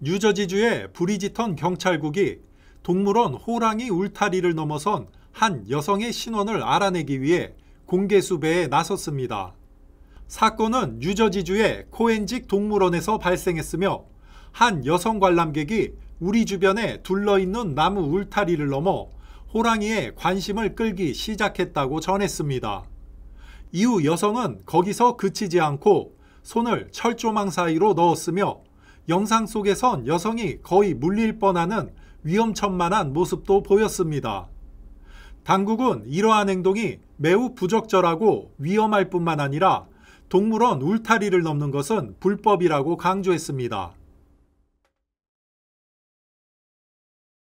뉴저지주의 브리지턴 경찰국이 동물원 호랑이 울타리를 넘어선 한 여성의 신원을 알아내기 위해 공개 수배에 나섰습니다. 사건은 뉴저지주의 코엔직 동물원에서 발생했으며 한 여성 관람객이 우리 주변에 둘러있는 나무 울타리를 넘어 호랑이에 관심을 끌기 시작했다고 전했습니다. 이후 여성은 거기서 그치지 않고 손을 철조망 사이로 넣었으며 영상 속에선 여성이 거의 물릴 뻔하는 위험천만한 모습도 보였습니다. 당국은 이러한 행동이 매우 부적절하고 위험할 뿐만 아니라 동물원 울타리를 넘는 것은 불법이라고 강조했습니다.